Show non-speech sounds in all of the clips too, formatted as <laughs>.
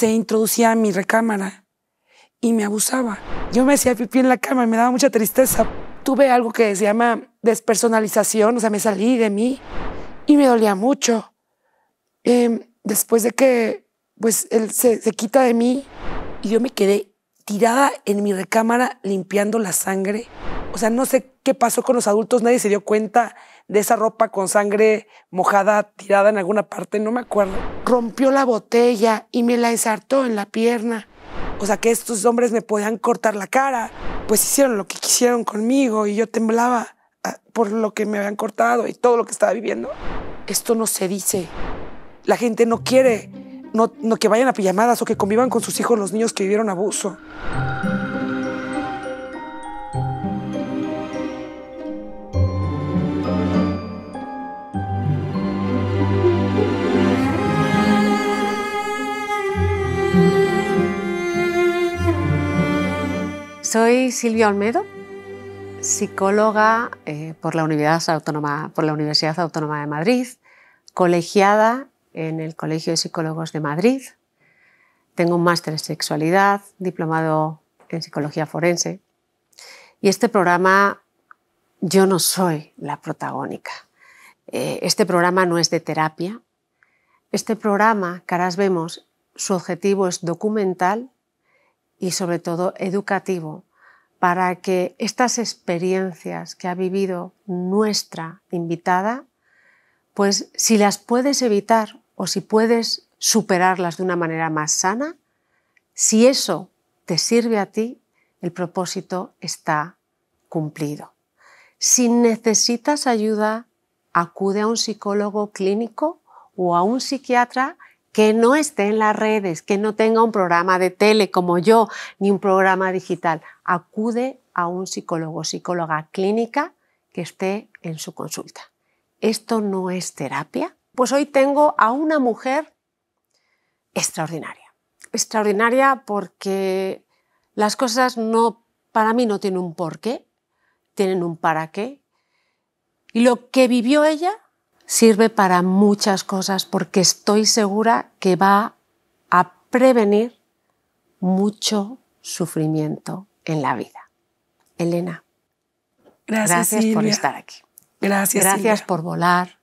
se introducía a mi recámara y me abusaba. Yo me hacía pipí en la cama y me daba mucha tristeza. Tuve algo que se llama despersonalización, o sea, me salí de mí y me dolía mucho. Em, después de que pues él se, se quita de mí y yo me quedé tirada en mi recámara limpiando la sangre o sea, no sé qué pasó con los adultos, nadie se dio cuenta de esa ropa con sangre mojada tirada en alguna parte, no me acuerdo. Rompió la botella y me la ensartó en la pierna. O sea, que estos hombres me podían cortar la cara. Pues hicieron lo que quisieron conmigo y yo temblaba ah, por lo que me habían cortado y todo lo que estaba viviendo. Esto no se dice. La gente no quiere no, que vayan a pijamadas o que convivan con sus hijos los niños que vivieron abuso. Soy Silvia Olmedo, psicóloga eh, por, la Universidad Autónoma, de Madrid, colegiada en el Colegio de Psicólogos de Madrid. Tengo un máster en sexualidad, diplomado en psicología forense. Y este programa, yo no soy la protagónica. Eh, este programa no es de terapia. Este programa, Caras Vemos, su objetivo es documental y sobre todo educativo para que estas experiencias que ha vivido nuestra invitada, pues si las puedes evitar o si puedes superarlas de una manera más sana, si eso te sirve a ti, el propósito está cumplido. Si necesitas ayuda, acude a un psicólogo clínico o a un psiquiatra que no esté en las redes, que no tenga un programa de tele como yo, ni un programa digital. Acude a un psicólogo o psicóloga clínica que esté en su consulta. ¿Esto no es terapia? Pues hoy tengo a una mujer extraordinaria. Extraordinaria porque las cosas no, para mí no tienen un porqué, tienen un para qué. Y lo que vivió ella sirve para muchas cosas porque estoy segura que va a prevenir mucho sufrimiento en la vida. Elena, gracias, por estar aquí. Gracias. Gracias por volar.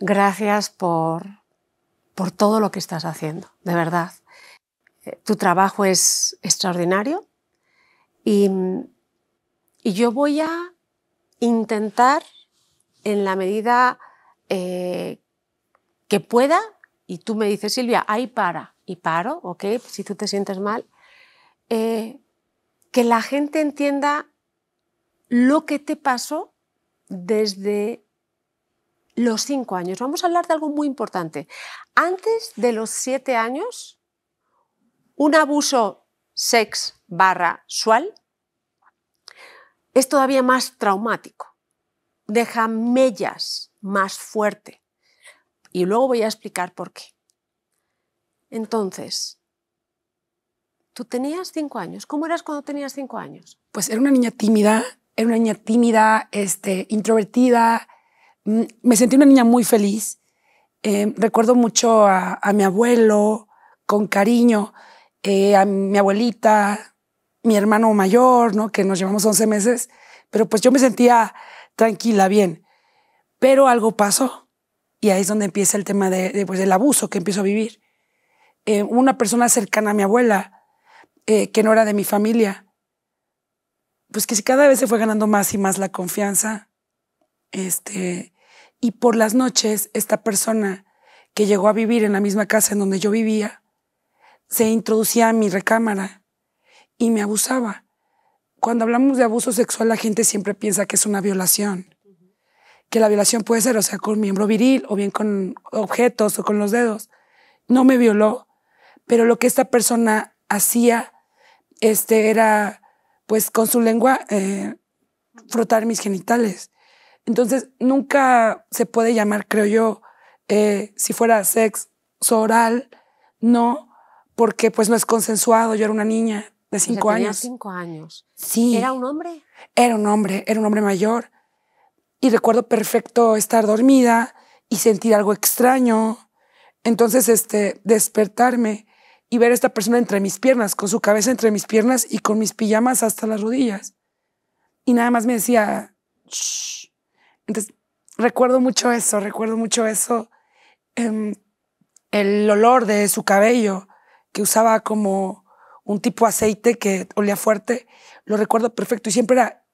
Gracias por, todo lo que estás haciendo, de verdad. Eh, tu trabajo es extraordinario y, y yo voy a intentar, en la medida eh, que pueda, y tú me dices, Silvia, ahí para, y paro, ¿ok? Pues si tú te sientes mal, eh, que la gente entienda lo que te pasó desde los cinco años. Vamos a hablar de algo muy importante. Antes de los siete años, un abuso sex barra sual es todavía más traumático deja mellas más fuerte. Y luego voy a explicar por qué. Entonces, tú tenías cinco años. ¿Cómo eras cuando tenías cinco años? Pues era una niña tímida, era una niña tímida, este, introvertida. Mm, me sentí una niña muy feliz. Eh, recuerdo mucho a, mi abuelo con cariño, eh, a mi abuelita, mi hermano mayor, ¿no? que nos llevamos 11 meses, pero pues yo me sentía tranquila, bien. Pero algo pasó. Y ahí es donde empieza el tema de, pues, del abuso que empiezo a vivir. Eh, una persona cercana a mi abuela, eh, que no era de mi familia, pues que cada vez se fue ganando más y más la confianza. Este, y por las noches, esta persona que llegó a vivir en la misma casa en donde yo vivía, se introducía a mi recámara y me abusaba cuando hablamos de abuso sexual, la gente siempre piensa que es una violación. Que la violación puede ser, o sea, con miembro viril, o bien con objetos, o con los dedos. No me violó, pero lo que esta persona hacía este, era, pues, con su lengua eh, frotar mis genitales. Entonces, nunca se puede llamar, creo yo, eh, si fuera sexo oral, no, porque pues no es consensuado, yo era una niña, de cinco años. cinco años. Sí. ¿Era un hombre? Era un hombre, era un hombre mayor. Y recuerdo perfecto estar dormida y sentir algo extraño. Entonces, este, despertarme y ver a esta persona entre mis piernas, con su cabeza entre mis piernas y con mis pijamas hasta las rodillas. Y nada más me decía, Shh. Entonces, recuerdo mucho eso, recuerdo mucho eso. Em, el olor de su cabello, que usaba como un tipo aceite que olía fuerte, lo recuerdo perfecto. Y siempre era,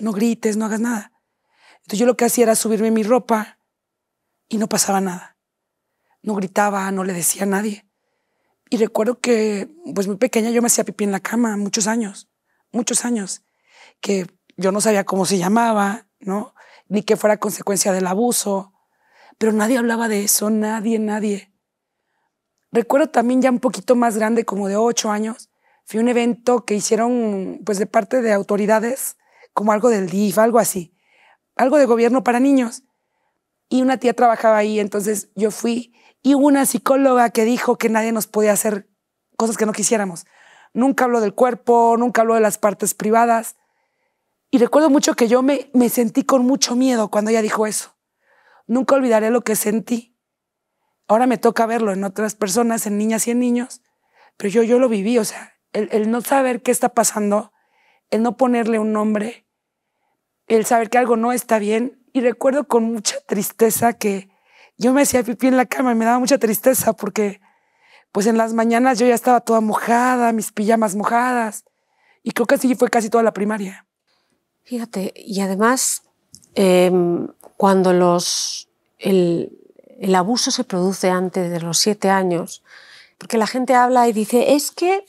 no grites, no hagas nada. Entonces yo lo que hacía era subirme mi ropa y no pasaba nada. No gritaba, no le decía a nadie. Y recuerdo que, pues muy pequeña, yo me hacía pipí en la cama muchos años, muchos años, que yo no sabía cómo se llamaba, ¿no? Ni que fuera consecuencia del abuso. Pero nadie hablaba de eso, nadie, nadie. Recuerdo también ya un poquito más grande, como de ocho años, a un evento que hicieron, pues, de parte de autoridades, como algo del DIF, algo así, algo de gobierno para niños. Y una tía trabajaba ahí, entonces yo fui y hubo una psicóloga que dijo que nadie nos podía hacer cosas que no quisiéramos. Nunca habló del cuerpo, nunca habló de las partes privadas. Y recuerdo mucho que yo me, me sentí con mucho miedo cuando ella dijo eso. Nunca olvidaré lo que sentí. Ahora me toca verlo en otras personas, en niñas y en niños, pero yo, yo lo viví, o sea, el, no saber qué está pasando, el no ponerle un nombre, el saber que algo no está bien. Y recuerdo con mucha tristeza que yo me hacía pipí en la cama y me daba mucha tristeza porque pues en las mañanas yo ya estaba toda mojada, mis pijamas mojadas. Y creo que así fue casi toda la primaria. Fíjate, y además, em, cuando los, el, el abuso se produce antes de los siete años, porque la gente habla y dice, es que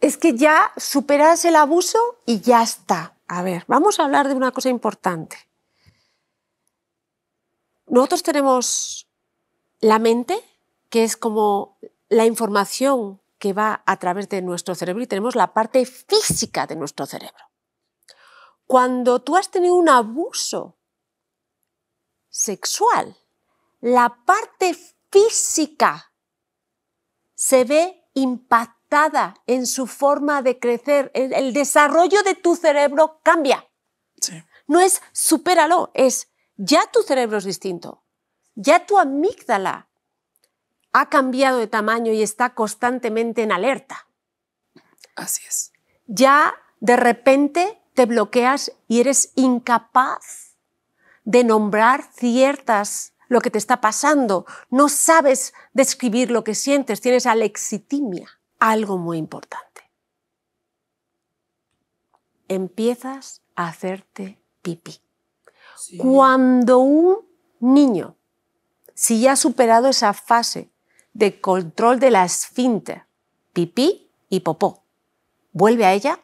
es que ya superas el abuso y ya está. A ver, vamos a hablar de una cosa importante. Nosotros tenemos la mente, que es como la información que va a través de nuestro cerebro y tenemos la parte física de nuestro cerebro. Cuando tú has tenido un abuso sexual, la parte física se ve impactada en su forma de crecer. El, desarrollo de tu cerebro cambia. No es supéralo, es ya tu cerebro es distinto. Ya tu amígdala ha cambiado de tamaño y está constantemente en alerta. Así es. Ya de repente te bloqueas y eres incapaz de nombrar ciertas lo que te está pasando. No sabes describir lo que sientes, tienes alexitimia algo muy importante. Empiezas a hacerte pipí. Cuando un niño, si ya ha superado esa fase de control de la esfínter, pipí y popó, vuelve a ella,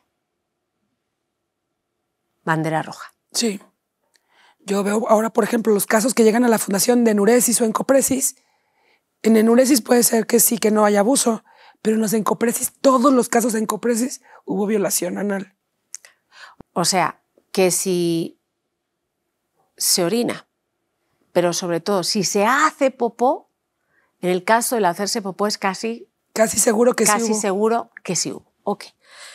bandera roja. Sí. Yo veo ahora, por ejemplo, los casos que llegan a la fundación de enuresis o encopresis. En enuresis puede ser que sí, que no haya abuso, pero en los encopresis, todos los casos de encopresis, hubo violación anal. O sea, que si se orina, pero sobre todo si se hace popó, en el caso del hacerse popó es casi... Casi seguro que casi sí Casi seguro que sí hubo. Ok.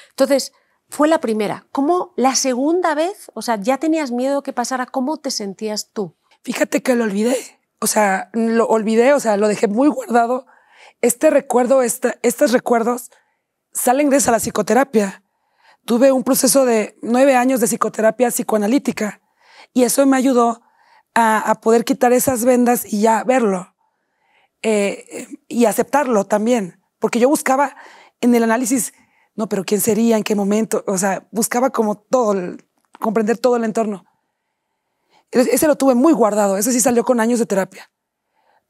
Entonces, fue la primera. ¿Cómo la segunda vez, o sea, ya tenías miedo que pasara, cómo te sentías tú? Fíjate que lo olvidé. O sea, lo olvidé, o sea, lo dejé muy guardado este recuerdo, estos recuerdos salen gracias a la psicoterapia. Tuve un proceso de nueve años de psicoterapia psicoanalítica y eso me ayudó a, poder quitar esas vendas y ya verlo eh, y aceptarlo también. Porque yo buscaba en el análisis, no, pero ¿quién sería? ¿En qué momento? O sea, buscaba como todo, el, comprender todo el entorno. Ese lo tuve muy guardado, ese sí salió con años de terapia.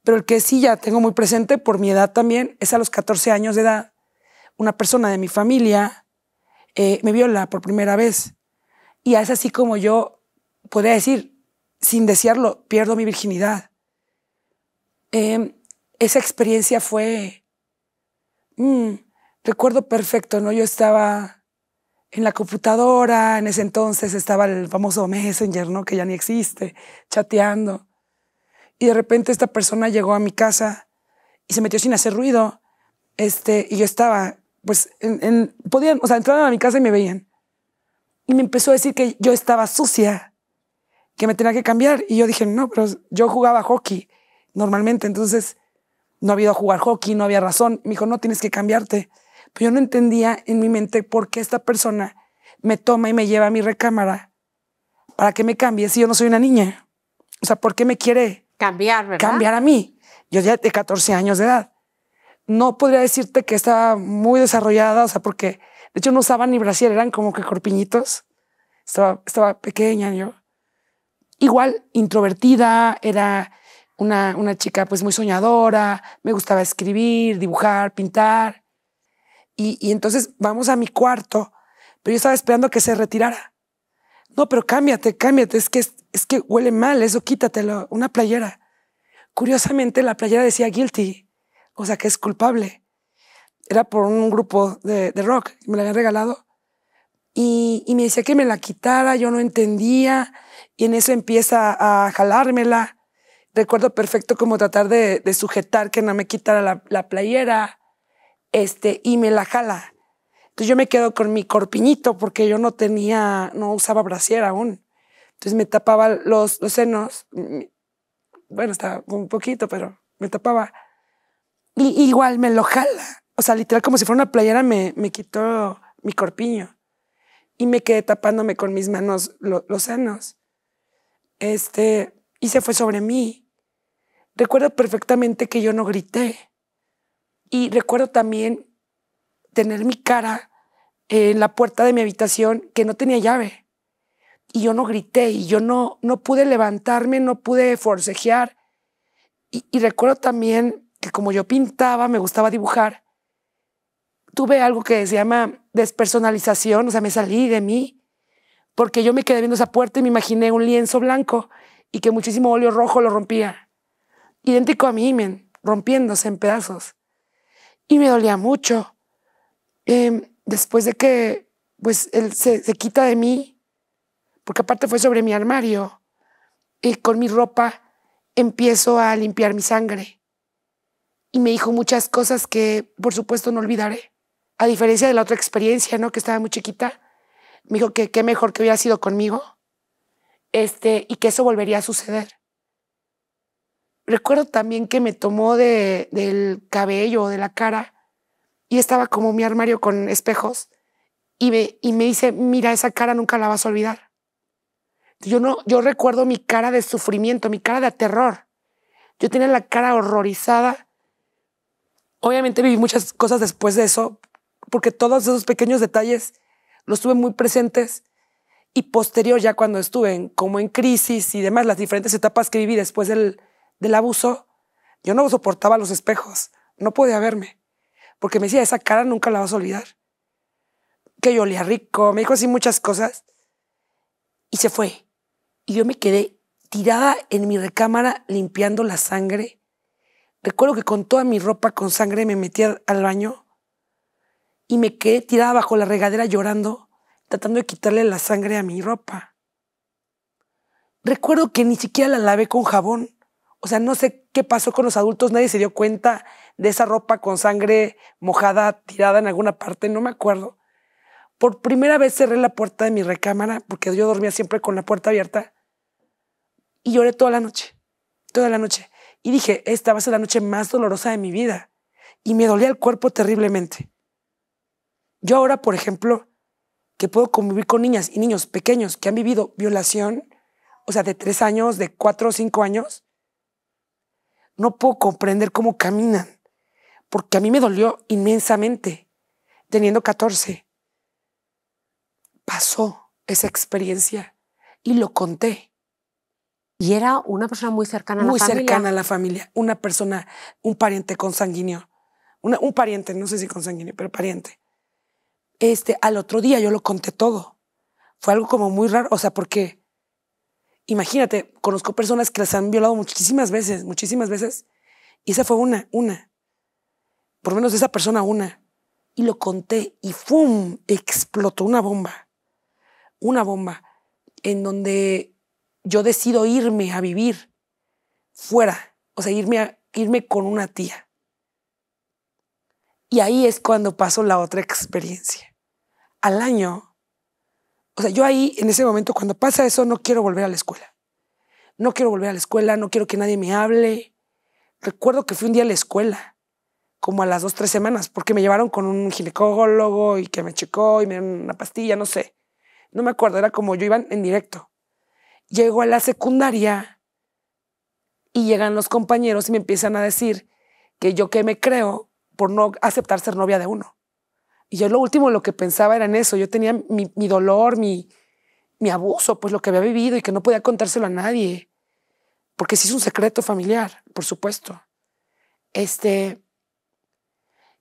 Pero el que sí ya tengo muy presente por mi edad también es a los 14 años de edad. Una persona de mi familia eh, me viola por primera vez. Y es así como yo podría decir, sin desearlo, pierdo mi virginidad. Em, esa experiencia fue, mm, recuerdo perfecto, ¿no? Yo estaba en la computadora, en ese entonces estaba el famoso Messenger, ¿no? Que ya ni existe, chateando y de repente esta persona llegó a mi casa y se metió sin hacer ruido. Este, y yo estaba, pues, en, podían, o sea, entraban a mi casa y me veían. Y me empezó a decir que yo estaba sucia, que me tenía que cambiar. Y yo dije, no, pero yo jugaba hockey normalmente, entonces no había ido a jugar hockey, no había razón. Me dijo, no, tienes que cambiarte. Pero yo no entendía en mi mente por qué esta persona me toma y me lleva a mi recámara para que me cambie si yo no soy una niña. O sea, ¿por qué me quiere Cambiar, ¿verdad? Cambiar a mí. Yo ya de 14 años de edad. No podría decirte que estaba muy desarrollada, o sea, porque de hecho no usaba ni brasier, eran como que corpiñitos. Estaba, estaba pequeña yo. Igual, introvertida, era una, una chica pues muy soñadora, me gustaba escribir, dibujar, pintar. Y, y entonces vamos a mi cuarto, pero yo estaba esperando que se retirara. No, pero cámbiate, cámbiate, es que es que huele mal, eso quítatelo, una playera. Curiosamente, la playera decía guilty, o sea que es culpable. Era por un grupo de, rock, me la habían regalado. Y, me decía que me la quitara, yo no entendía. Y en eso empieza a jalármela. Recuerdo perfecto como tratar de, sujetar que no me quitara la, playera. Este, y me la jala. Entonces yo me quedo con mi corpiñito porque yo no tenía, no usaba brasier aún. Entonces me tapaba los, senos, bueno, estaba un poquito, pero me tapaba. Y igual me lo jala. O sea, literal, como si fuera una playera, me, me quitó mi corpiño. Y me quedé tapándome con mis manos los senos. Este, y se fue sobre mí. Recuerdo perfectamente que yo no grité. Y recuerdo también tener mi cara en la puerta de mi habitación que no tenía llave y yo no grité y yo no, no pude levantarme, no pude forcejear. Y, recuerdo también que como yo pintaba, me gustaba dibujar, tuve algo que se llama despersonalización, o sea, me salí de mí, porque yo me quedé viendo esa puerta y me imaginé un lienzo blanco y que muchísimo óleo rojo lo rompía. Idéntico a mí, rompiéndose en pedazos. Y me dolía mucho. Em, después de que pues él se, se quita de mí, porque aparte fue sobre mi armario, y con mi ropa empiezo a limpiar mi sangre. Y me dijo muchas cosas que, por supuesto, no olvidaré. A diferencia de la otra experiencia, ¿no? Que estaba muy chiquita. Me dijo que qué mejor que hubiera sido conmigo. Este, y que eso volvería a suceder. Recuerdo también que me tomó de, del cabello, de la cara, y estaba como mi armario con espejos, y me, y me dice, mira, esa cara nunca la vas a olvidar. Yo, no, yo recuerdo mi cara de sufrimiento, mi cara de terror. Yo tenía la cara horrorizada. Obviamente viví muchas cosas después de eso, porque todos esos pequeños detalles los tuve muy presentes y posterior ya cuando estuve en, como en crisis y demás, las diferentes etapas que viví después del, del abuso, yo no soportaba los espejos, no podía verme, porque me decía, esa cara nunca la vas a olvidar, que yo olía rico, me dijo así muchas cosas y se fue y yo me quedé tirada en mi recámara limpiando la sangre. Recuerdo que con toda mi ropa con sangre me metí al baño y me quedé tirada bajo la regadera llorando, tratando de quitarle la sangre a mi ropa. Recuerdo que ni siquiera la lavé con jabón. O sea, no sé qué pasó con los adultos, nadie se dio cuenta de esa ropa con sangre mojada tirada en alguna parte, no me acuerdo. Por primera vez cerré la puerta de mi recámara, porque yo dormía siempre con la puerta abierta, y lloré toda la noche, toda la noche. Y dije, esta va a ser la noche más dolorosa de mi vida. Y me dolía el cuerpo terriblemente. Yo ahora, por ejemplo, que puedo convivir con niñas y niños pequeños que han vivido violación, o sea, de tres años, de cuatro o cinco años, no puedo comprender cómo caminan, porque a mí me dolió inmensamente, teniendo 14 pasó esa experiencia y lo conté. Y era una persona muy cercana a la familia. Muy cercana a la familia, una persona, un pariente consanguíneo, un pariente, no sé si consanguíneo, pero pariente. Este, al otro día yo lo conté todo. Fue algo como muy raro, o sea, porque imagínate, conozco personas que las han violado muchísimas veces, muchísimas veces, y esa fue una, una. Por lo menos esa persona una. Y lo conté y ¡fum! explotó una bomba una bomba en donde yo decido irme a vivir fuera, o sea, irme, a, irme con una tía. Y ahí es cuando paso la otra experiencia. Al año, o sea, yo ahí, en ese momento, cuando pasa eso, no quiero volver a la escuela. No quiero volver a la escuela, no quiero que nadie me hable. Recuerdo que fui un día a la escuela, como a las dos, tres semanas, porque me llevaron con un ginecólogo y que me checó y me dieron una pastilla, no sé no me acuerdo, era como yo iba en directo. Llego a la secundaria y llegan los compañeros y me empiezan a decir que yo qué me creo por no aceptar ser novia de uno. Y yo lo último lo que pensaba era en eso. Yo tenía mi, dolor, mi, mi abuso, pues lo que había vivido y que no podía contárselo a nadie. Porque sí es un secreto familiar, por supuesto. Este.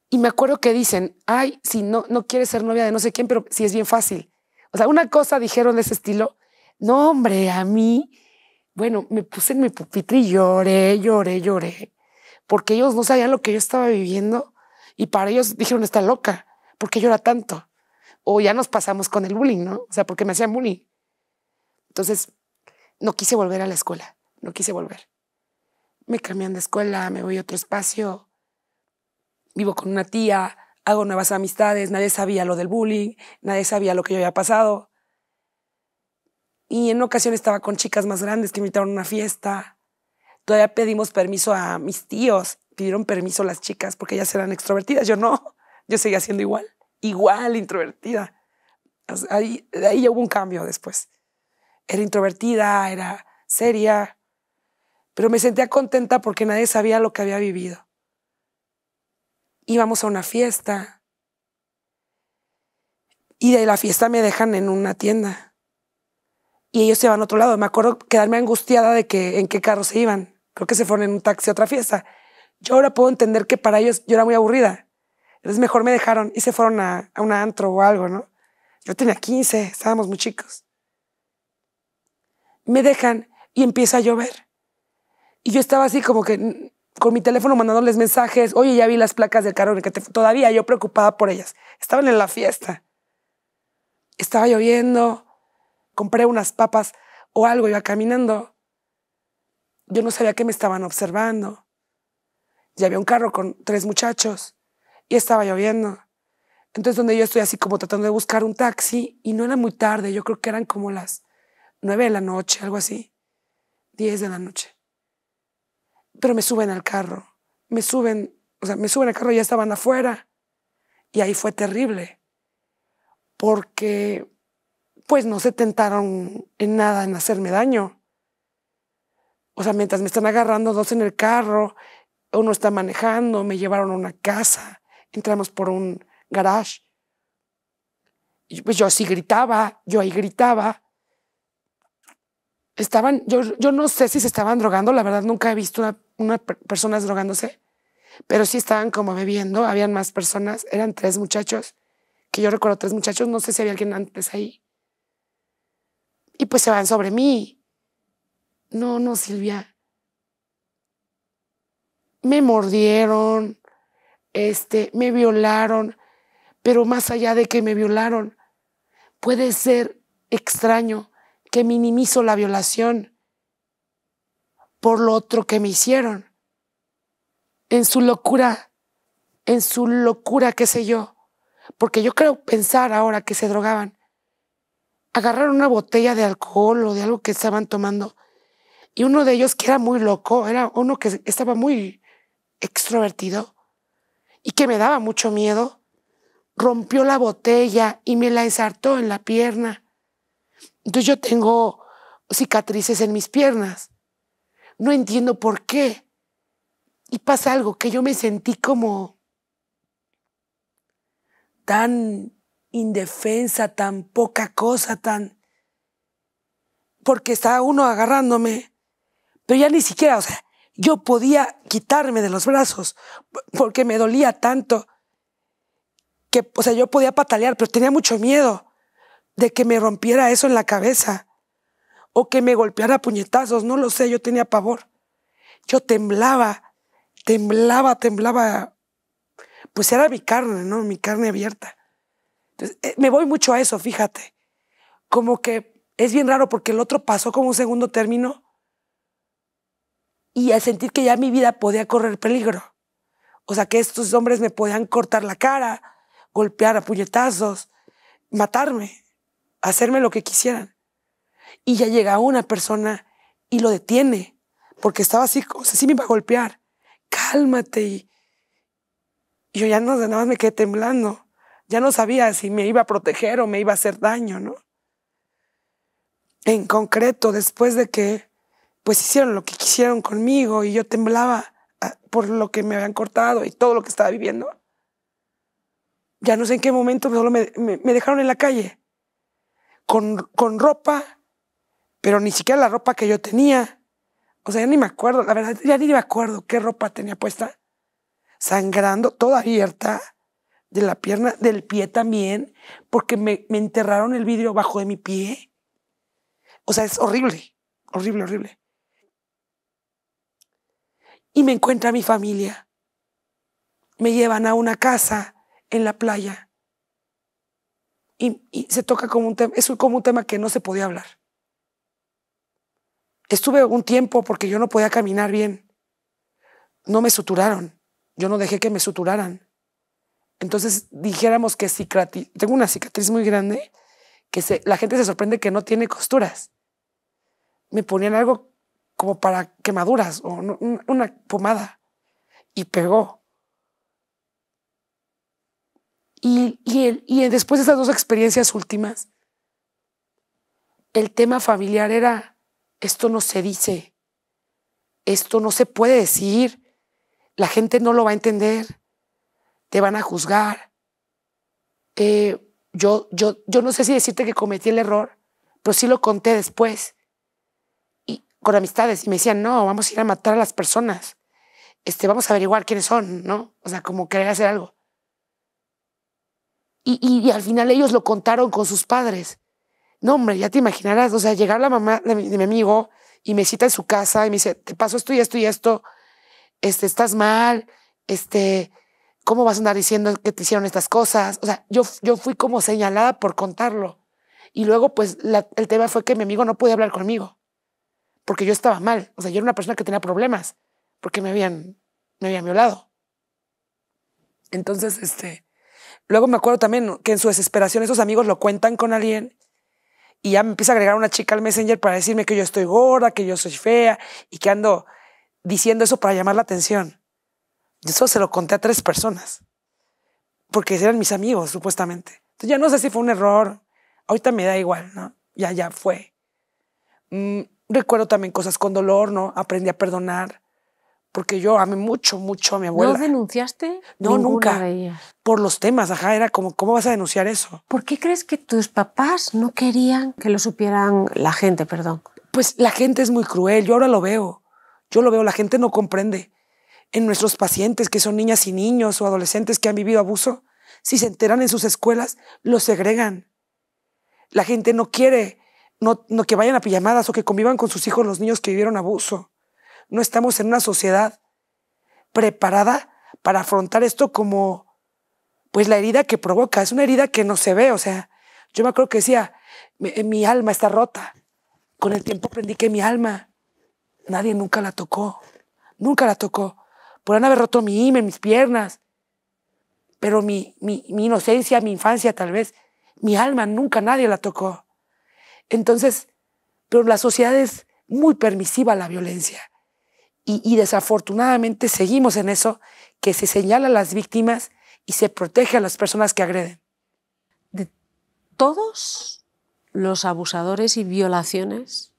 Y me acuerdo que dicen, ay, si no, no quieres ser novia de no sé quién, pero si sí es bien fácil. O sea, una cosa dijeron de ese estilo. No, hombre, a mí, bueno, me puse en mi pupitre y lloré, lloré, lloré, porque ellos no sabían lo que yo estaba viviendo y para ellos dijeron, está loca, ¿por qué llora tanto? O ya nos pasamos con el bullying, ¿no? O sea, porque me hacían bullying. Entonces, no quise volver a la escuela, no quise volver. Me cambian de escuela, me voy a otro espacio, vivo con una tía, hago nuevas amistades, nadie sabía lo del bullying, nadie sabía lo que yo había pasado. Y en una ocasión estaba con chicas más grandes que invitaron a una fiesta. Todavía pedimos permiso a mis tíos, pidieron permiso las chicas porque ellas eran extrovertidas, yo no, yo seguía siendo igual, igual introvertida. Ahí, ahí hubo un cambio después. Era introvertida, era seria, pero me sentía contenta porque nadie sabía lo que había vivido íbamos a una fiesta y de la fiesta me dejan en una tienda y ellos se van a otro lado. Me acuerdo quedarme angustiada de que en qué carro se iban. Creo que se fueron en un taxi a otra fiesta. Yo ahora puedo entender que para ellos yo era muy aburrida. Entonces mejor me dejaron y se fueron a, a un antro o algo, ¿no? Yo tenía 15, estábamos muy chicos. Me dejan y empieza a llover. Y yo estaba así como que con mi teléfono mandándoles mensajes, oye, ya vi las placas del carro, que todavía yo preocupada por ellas. Estaban en la fiesta. Estaba lloviendo, compré unas papas o algo, iba caminando. Yo no sabía que me estaban observando. Ya había un carro con tres muchachos y estaba lloviendo. Entonces donde yo estoy así como tratando de buscar un taxi y no era muy tarde, yo creo que eran como las nueve de la noche, algo así, diez de la noche. Pero me suben al carro, me suben, o sea, me suben al carro, y ya estaban afuera. Y ahí fue terrible, porque pues no se tentaron en nada en hacerme daño. O sea, mientras me están agarrando dos en el carro, uno está manejando, me llevaron a una casa, entramos por un garage. Y pues yo así gritaba, yo ahí gritaba, estaban, yo, yo no sé si se estaban drogando, la verdad nunca he visto una, una personas drogándose, pero sí estaban como bebiendo, habían más personas, eran tres muchachos, que yo recuerdo tres muchachos, no sé si había alguien antes ahí. Y pues se van sobre mí. No, no, Silvia. Me mordieron, este, me violaron, pero más allá de que me violaron, puede ser extraño que minimizo la violación por lo otro que me hicieron. En su locura, en su locura, qué sé yo. Porque yo creo pensar ahora que se drogaban. Agarraron una botella de alcohol o de algo que estaban tomando. Y uno de ellos que era muy loco, era uno que estaba muy extrovertido y que me daba mucho miedo, rompió la botella y me la ensartó en la pierna. Entonces yo tengo cicatrices en mis piernas. No entiendo por qué. Y pasa algo que yo me sentí como tan indefensa, tan poca cosa, tan... Porque estaba uno agarrándome, pero ya ni siquiera, o sea, yo podía quitarme de los brazos porque me dolía tanto que, o sea, yo podía patalear, pero tenía mucho miedo de que me rompiera eso en la cabeza o que me golpeara puñetazos, no lo sé, yo tenía pavor. Yo temblaba, temblaba, temblaba. Pues era mi carne, ¿no? Mi carne abierta. Eh, me voy mucho a eso, fíjate. Como que es bien raro porque el otro pasó como un segundo término y al sentir que ya mi vida podía correr peligro. O sea, que estos hombres me podían cortar la cara, golpear a puñetazos, matarme hacerme lo que quisieran. Y ya llega una persona y lo detiene, porque estaba así, o sea, me iba a golpear. Cálmate. Y, yo ya no, nada más me quedé temblando. Ya no sabía si me iba a proteger o me iba a hacer daño, ¿no? En concreto, después de que, pues hicieron lo que quisieron conmigo y yo temblaba ah, por lo que me habían cortado y todo lo que estaba viviendo, ya no sé en qué momento solo me dejaron en la calle con, ropa, pero ni siquiera la ropa que yo tenía. O sea, ya ni me acuerdo, la verdad, ya ni me acuerdo qué ropa tenía puesta. Sangrando, toda abierta, de la pierna, del pie también, porque me, me enterraron el vidrio bajo de mi pie. O sea, es horrible, horrible, horrible. Y me encuentra mi familia. Me llevan a una casa en la playa y, se toca como un tema, es como un tema que no se podía hablar. Estuve un tiempo porque yo no podía caminar bien. No me suturaron. Yo no dejé que me suturaran. Entonces dijéramos que cicatriz, tengo una cicatriz muy grande que se, la gente se sorprende que no tiene costuras. Me ponían algo como para quemaduras o una pomada y pegó. Y, después de esas dos experiencias últimas, el tema familiar era, esto no se dice, esto no se puede decir, la gente no lo va a entender, te van a juzgar. Eh, yo, yo, yo no sé si decirte que cometí el error, pero sí lo conté después y, con amistades y me decían, no, vamos a ir a matar a las personas, este, vamos a averiguar quiénes son, ¿no? O sea, como querer hacer algo. Y, al final ellos lo contaron con sus padres. No, hombre, ya te imaginarás. O sea, llegar la mamá de mi, amigo y me cita en su casa y me dice, te pasó esto y esto y esto. Este, estás mal. Este, ¿cómo vas a andar diciendo que te hicieron estas cosas? O sea, yo, yo fui como señalada por contarlo. Y luego, pues, el tema fue que mi amigo no podía hablar conmigo porque yo estaba mal. O sea, yo era una persona que tenía problemas porque me habían, me habían violado. Entonces, este, Luego me acuerdo también que en su desesperación esos amigos lo cuentan con alguien y ya me empieza a agregar una chica al Messenger para decirme que yo estoy gorda, que yo soy fea y que ando diciendo eso para llamar la atención. Yo eso se lo conté a tres personas porque eran mis amigos, supuestamente. Entonces ya no sé si fue un error. Ahorita me da igual, ¿no? Ya, ya fue. Mm, recuerdo también cosas con dolor, ¿no? Aprendí a perdonar porque yo amé mucho, mucho a mi abuela. ¿No denunciaste? No, nunca. Por los temas, ajá, era como, ¿cómo vas a denunciar eso? ¿Por qué crees que tus papás no querían que lo supieran la gente, perdón? Pues la gente es muy cruel, yo ahora lo veo, yo lo veo, la gente no comprende. En nuestros pacientes, que son niñas y niños o adolescentes que han vivido abuso, si se enteran en sus escuelas, los segregan. La gente no quiere no, no que vayan a pijamadas o que convivan con sus hijos los niños que vivieron abuso no estamos en una sociedad preparada para afrontar esto como, pues, la herida que provoca. Es una herida que no se ve, o sea, yo me acuerdo que decía, mi, eh, alma está rota. Con el tiempo aprendí que mi alma, nadie nunca la tocó, nunca la tocó. Podrían haber roto mi IME, mis piernas, pero mi, mi, mi inocencia, mi infancia tal vez, mi alma nunca nadie la tocó. Entonces, pero la sociedad es muy permisiva a la violencia y, desafortunadamente seguimos en eso, que se señala a las víctimas y se protege a las personas que agreden. De todos los abusadores y violaciones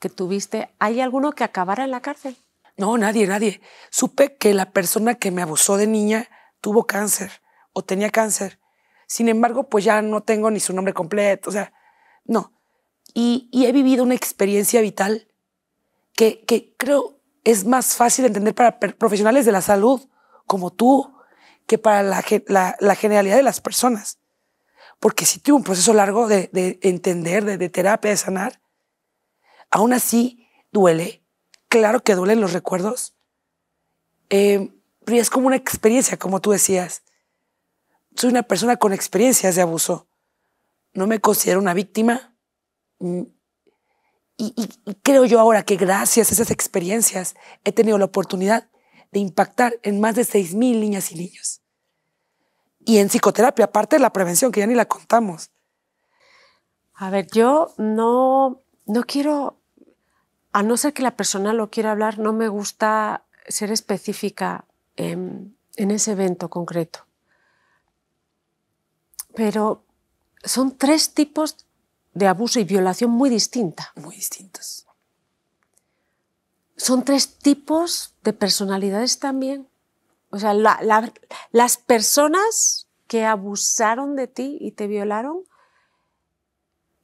que tuviste, ¿hay alguno que acabara en la cárcel? No, nadie, nadie. Supe que la persona que me abusó de niña tuvo cáncer o tenía cáncer. Sin embargo, pues ya no tengo ni su nombre completo, o sea, no. Y, he vivido una experiencia vital que creo es más fácil entender para profesionales de la salud como tú que para la, generalidad de las personas. Porque si tuve un proceso largo de, entender, de, terapia, de sanar, aún así duele. Claro que duelen los recuerdos. Eh, es como una experiencia, como tú decías. Soy una persona con experiencias de abuso. No me considero una víctima. Mm, y, creo yo ahora que gracias a esas experiencias he tenido la oportunidad de impactar en más de 6.000 niñas y niños. Y en psicoterapia, aparte de la prevención, que ya ni la contamos. A ver, yo no, no quiero, a no ser que la persona lo quiera hablar, no me gusta ser específica en, en ese evento concreto. Pero son tres tipos de abuso y violación muy distinta. Muy distintos. Son tres tipos de personalidades también. O sea, las personas que abusaron de ti y te violaron,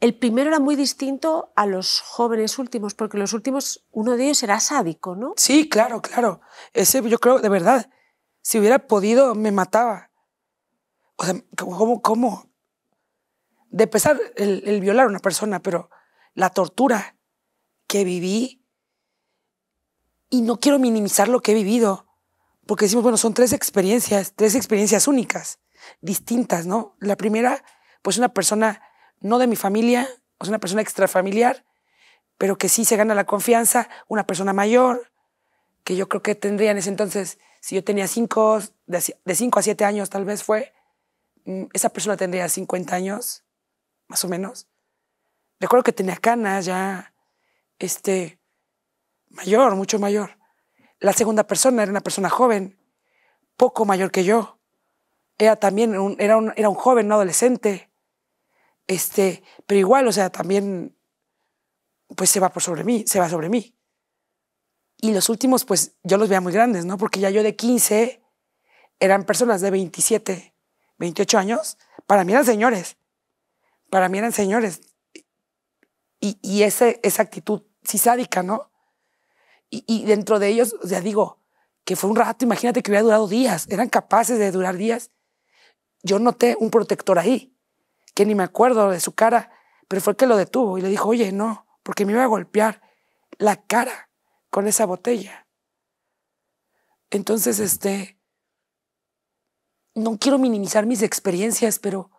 el primero era muy distinto a los jóvenes últimos, porque los últimos, uno de ellos era sádico, ¿no? Sí, claro, claro. Ese yo creo, de verdad, si hubiera podido, me mataba. O sea, ¿cómo? cómo? de pesar el, violar a una persona, pero la tortura que viví, y no quiero minimizar lo que he vivido, porque decimos, bueno, son tres experiencias, tres experiencias únicas, distintas, ¿no? La primera, pues una persona no de mi familia, o sea, una persona extrafamiliar, pero que sí se gana la confianza, una persona mayor, que yo creo que tendría en ese entonces, si yo tenía cinco, de cinco a siete años tal vez fue, mm, esa persona tendría 50 años, más o menos. Recuerdo que tenía canas ya, este, mayor, mucho mayor. La segunda persona era una persona joven, poco mayor que yo. Era también un, era un, era un joven, no adolescente. Este, pero igual, o sea, también, pues se va por sobre mí, se va sobre mí. Y los últimos, pues yo los veía muy grandes, ¿no? Porque ya yo de 15 eran personas de 27, 28 años, para mí eran señores para mí eran señores. Y, esa actitud sí sádica, ¿no? Y, y, dentro de ellos, ya digo, que fue un rato, imagínate que hubiera durado días, eran capaces de durar días. Yo noté un protector ahí, que ni me acuerdo de su cara, pero fue el que lo detuvo y le dijo, oye, no, porque me iba a golpear la cara con esa botella. Entonces, este, no quiero minimizar mis experiencias, pero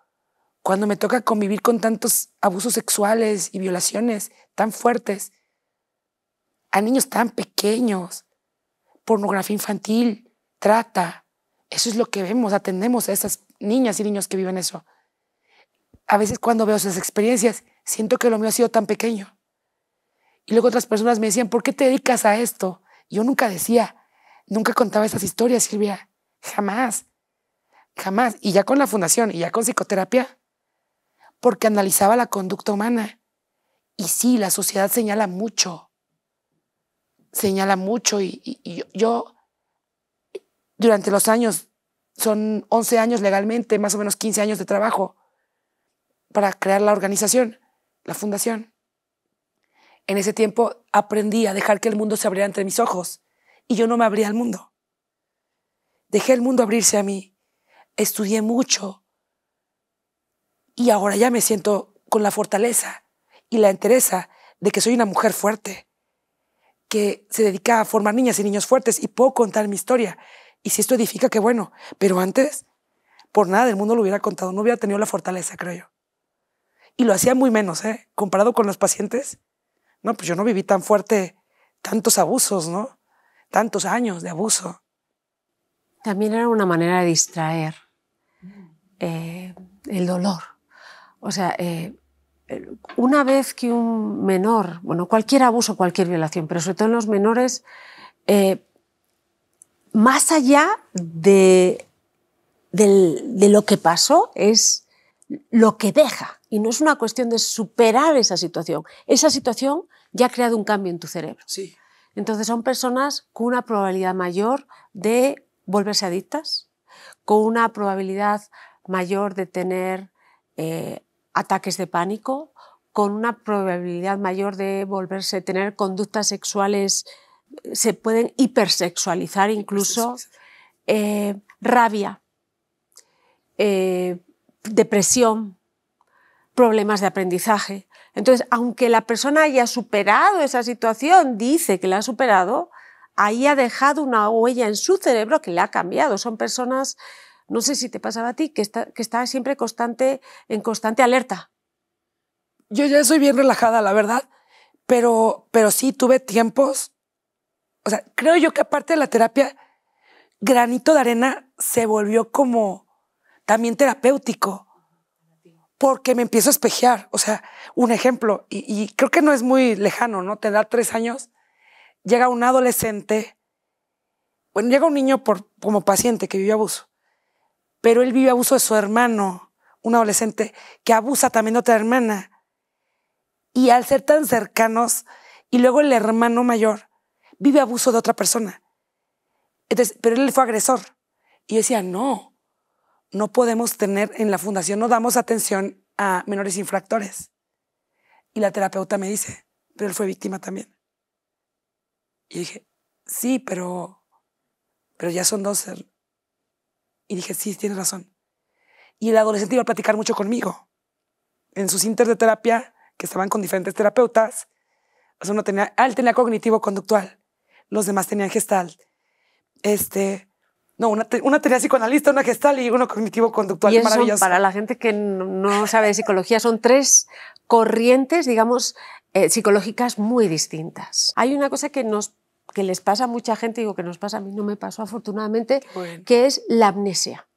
cuando me toca convivir con tantos abusos sexuales y violaciones tan fuertes, a niños tan pequeños, pornografía infantil, trata, eso es lo que vemos, atendemos a esas niñas y niños que viven eso. A veces cuando veo esas experiencias, siento que lo mío ha sido tan pequeño. Y luego otras personas me decían, ¿por qué te dedicas a esto? Yo nunca decía, nunca contaba esas historias, Silvia, jamás, jamás. Y ya con la fundación y ya con psicoterapia, porque analizaba la conducta humana. Y sí, la sociedad señala mucho, señala mucho y, yo durante los años, son 11 años legalmente, más o menos 15 años de trabajo para crear la organización, la fundación. En ese tiempo aprendí a dejar que el mundo se abriera entre mis ojos y yo no me abría al mundo. Dejé el mundo abrirse a mí. Estudié mucho, y ahora ya me siento con la fortaleza y la entereza de que soy una mujer fuerte, que se dedica a formar niñas y niños fuertes y puedo contar mi historia. Y si esto edifica, qué bueno. Pero antes, por nada del mundo lo hubiera contado, no hubiera tenido la fortaleza, creo yo. Y lo hacía muy menos, ¿eh? Comparado con los pacientes, no, pues yo no viví tan fuerte tantos abusos, ¿no? Tantos años de abuso. También era una manera de distraer eh, el dolor o sea, eh, eh, una vez que un menor, bueno, cualquier abuso, cualquier violación, pero sobre todo en los menores, eh, más allá de, lo que pasó, es lo que deja. Y no es una cuestión de superar esa situación. Esa situación ya ha creado un cambio en tu cerebro. Sí. Entonces son personas con una probabilidad mayor de volverse adictas, con una probabilidad mayor de tener ataques de pánico, con una probabilidad mayor de volverse, a tener conductas sexuales, se pueden hipersexualizar incluso, eh, rabia, eh, depresión, problemas de aprendizaje. Entonces, aunque la persona haya superado esa situación, dice que la ha superado, ahí ha dejado una huella en su cerebro que la ha cambiado. Son personas no sé si te pasaba a ti, que está, que siempre constante, en constante alerta. Yo ya soy bien relajada, la verdad, pero, pero sí tuve tiempos. O sea, creo yo que aparte de la terapia, granito de arena se volvió como también terapéutico porque me empiezo a espejear. O sea, un ejemplo, y, creo que no es muy lejano, ¿no? Te da tres años, llega un adolescente, bueno, llega un niño por, como paciente que vive abuso, pero él vive abuso de su hermano, un adolescente que abusa también de otra hermana. Y al ser tan cercanos, y luego el hermano mayor vive abuso de otra persona. Entonces, pero él fue agresor. Y yo decía, no, no podemos tener, en la fundación no damos atención a menores infractores. Y la terapeuta me dice, pero él fue víctima también. Y dije, sí, pero, pero ya son dos y dije, sí, tienes razón. Y el adolescente iba a platicar mucho conmigo. En sus inter de terapia, que estaban con diferentes terapeutas, uno tenía, ah, él tenía cognitivo conductual, los demás tenían gestal. Este, no, una, una tenía psicoanalista, una gestal y uno cognitivo conductual. maravilloso. Para la gente que no sabe de psicología, son tres corrientes, digamos, eh, psicológicas muy distintas. Hay una cosa que nos que les pasa a mucha gente, digo que nos pasa, a mí no me pasó afortunadamente, que es la amnesia.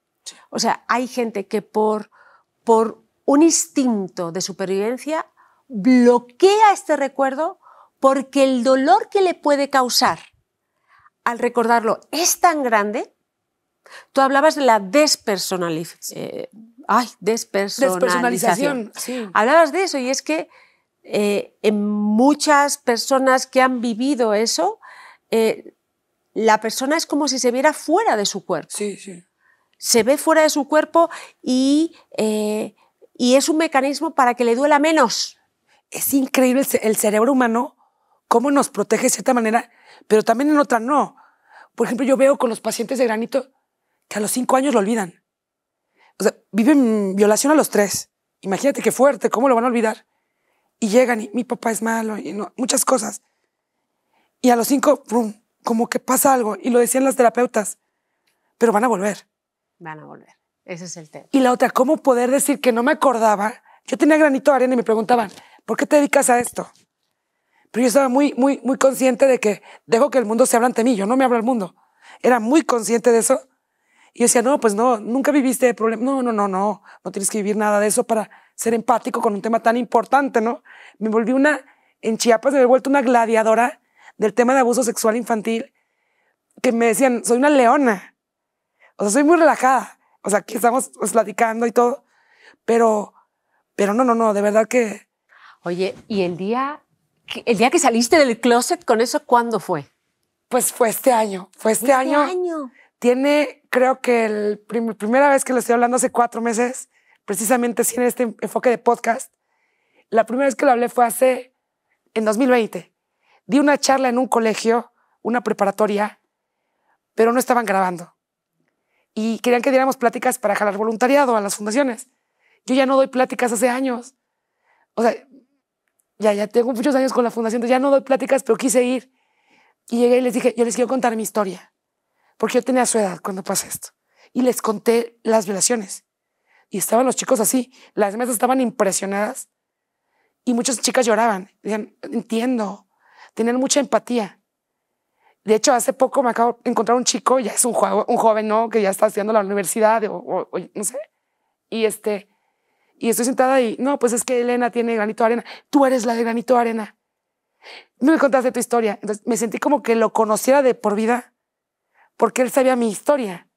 O sea, hay gente que por, por un instinto de supervivencia bloquea este recuerdo porque el dolor que le puede causar al recordarlo es tan grande. Tú hablabas de la despersonaliz eh, ay, despersonalización. despersonalización Hablabas de eso y es que eh, en muchas personas que han vivido eso, eh, la persona es como si se viera fuera de su cuerpo. Sí, sí. Se ve fuera de su cuerpo y, eh, y es un mecanismo para que le duela menos. Es increíble el cerebro humano, cómo nos protege de cierta manera, pero también en otra no. Por ejemplo, yo veo con los pacientes de granito que a los cinco años lo olvidan. O sea, viven violación a los tres. Imagínate qué fuerte, cómo lo van a olvidar. Y llegan y mi papá es malo, y muchas cosas. Y a los cinco, como que pasa algo. Y lo decían las terapeutas, pero van a volver. Van a volver. Ese es el tema. Y la otra, ¿cómo poder decir que no me acordaba? Yo tenía granito de arena y me preguntaban, ¿por qué te dedicas a esto? Pero yo estaba muy, muy, muy consciente de que dejo que el mundo se hable ante mí, yo no me hablo al mundo. Era muy consciente de eso. Y yo decía, no, pues no, nunca viviste de problema. No, no, no, no, no tienes que vivir nada de eso para ser empático con un tema tan importante, ¿no? Me volví una, en Chiapas me he vuelto una gladiadora del tema de abuso sexual infantil que me decían, soy una leona. O sea, soy muy relajada. O sea, aquí estamos pues, platicando y todo. Pero, pero no, no, no, de verdad que... Oye, ¿y el día, el día que saliste del closet con eso, cuándo fue? Pues fue este año. Fue este, este año? Tiene, creo que la primera vez que lo estoy hablando hace cuatro meses, precisamente sin este enfoque de podcast. La primera vez que lo hablé fue hace, en 2020. Di una charla en un colegio, una preparatoria, pero no estaban grabando. Y querían que diéramos pláticas para jalar voluntariado a las fundaciones. Yo ya no doy pláticas hace años. O sea, ya, ya tengo muchos años con la fundación, ya no doy pláticas, pero quise ir. Y llegué y les dije, yo les quiero contar mi historia, porque yo tenía su edad cuando pasó esto. Y les conté las violaciones. Y estaban los chicos así, las mesas estaban impresionadas y muchas chicas lloraban. Decían, entiendo, tener mucha empatía. De hecho, hace poco me acabo de encontrar un chico, ya es un, joven, ¿no? Que ya está haciendo la universidad o, no sé. Y este, y estoy sentada y no, pues es que Elena tiene granito de arena. Tú eres la de granito de arena. Me contaste tu historia. Entonces me sentí como que lo conociera de por vida porque él sabía mi historia.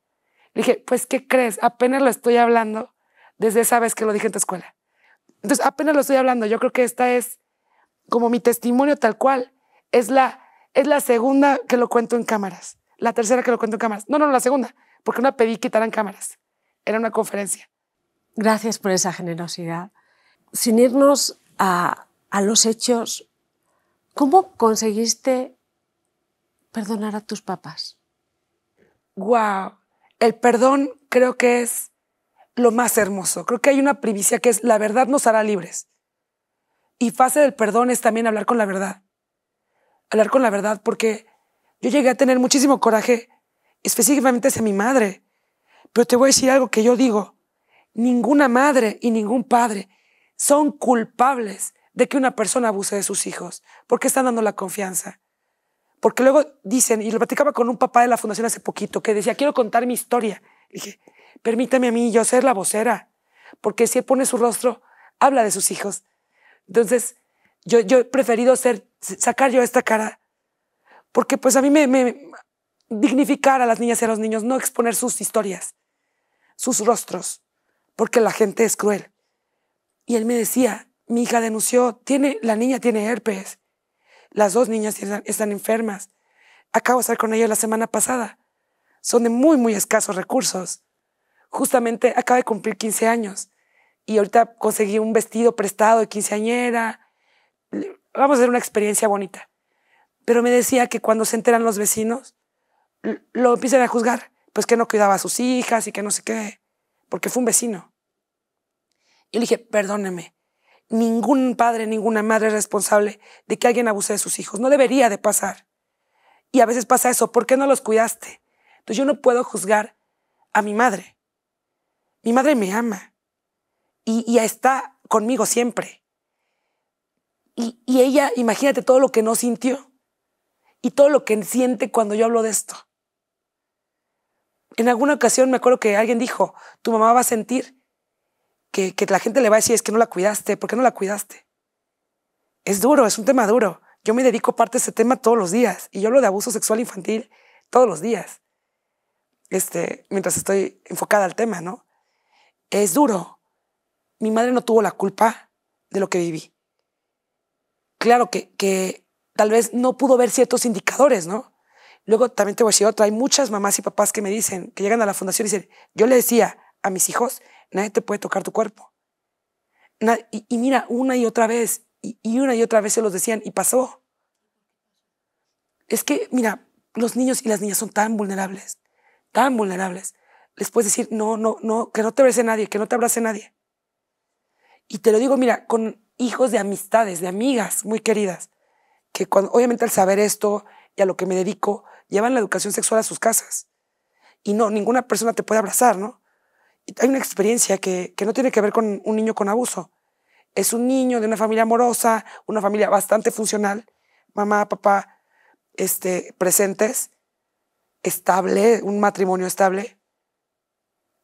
Le dije, pues, ¿qué crees? Apenas lo estoy hablando desde esa vez que lo dije en tu escuela. Entonces, apenas lo estoy hablando. Yo creo que esta es como mi testimonio tal cual es la, es la segunda que lo cuento en cámaras. La tercera que lo cuento en cámaras. No, no, la segunda, porque no pedí quitaran cámaras. Era una conferencia. Gracias por esa generosidad. Sin irnos a, los hechos, ¿cómo conseguiste perdonar a tus papás? Wow. El perdón creo que es lo más hermoso. Creo que hay una primicia que es la verdad nos hará libres. Y fase del perdón es también hablar con la verdad hablar con la verdad porque yo llegué a tener muchísimo coraje, específicamente hacia mi madre. Pero te voy a decir algo que yo digo. Ninguna madre y ningún padre son culpables de que una persona abuse de sus hijos, porque están dando la confianza. Porque luego dicen, y lo platicaba con un papá de la fundación hace poquito, que decía, quiero contar mi historia. dije, permítame a mí yo ser la vocera, porque si él pone su rostro, habla de sus hijos. Entonces, yo, he preferido ser, sacar yo esta cara, porque pues a mí me, dignificar a las niñas y a los niños, no exponer sus historias, sus rostros, porque la gente es cruel. Y él me decía, mi hija denunció, tiene, la niña tiene herpes, las dos niñas están, enfermas. Acabo de estar con ella la semana pasada. Son de muy, muy escasos recursos. Justamente acaba de cumplir 15 años y ahorita conseguí un vestido prestado de quinceañera, vamos a hacer una experiencia bonita. Pero me decía que cuando se enteran los vecinos, lo empiezan a juzgar, pues que no cuidaba a sus hijas y que no sé qué, porque fue un vecino. Y le dije, perdóneme, ningún padre, ninguna madre es responsable de que alguien abuse de sus hijos, no debería de pasar. Y a veces pasa eso, ¿por qué no los cuidaste? Entonces yo no puedo juzgar a mi madre. Mi madre me ama y, y está conmigo siempre. Y, ella, imagínate todo lo que no sintió y todo lo que siente cuando yo hablo de esto. En alguna ocasión me acuerdo que alguien dijo, tu mamá va a sentir que, la gente le va a decir, es que no la cuidaste, ¿por qué no la cuidaste? Es duro, es un tema duro. Yo me dedico parte de ese tema todos los días y yo hablo de abuso sexual infantil todos los días, este, mientras estoy enfocada al tema, ¿no? Es duro. Mi madre no tuvo la culpa de lo que viví claro, que, que tal vez no pudo ver ciertos indicadores, ¿no? Luego también te voy a decir otra, hay muchas mamás y papás que me dicen, que llegan a la fundación y dicen, yo le decía a mis hijos, nadie te puede tocar tu cuerpo. Y, mira, una y otra vez, y, una y otra vez se los decían, y pasó. Es que, mira, los niños y las niñas son tan vulnerables, tan vulnerables. Les puedes decir, no, no, no, que no te abrace nadie, que no te abrace nadie. Y te lo digo, mira, con hijos de amistades, de amigas muy queridas, que obviamente al saber esto y a lo que me dedico, llevan la educación sexual a sus casas. Y no, ninguna persona te puede abrazar, ¿no? hay una experiencia que, que no tiene que ver con un niño con abuso. Es un niño de una familia amorosa, una familia bastante funcional, mamá, papá, este, presentes, estable, un matrimonio estable,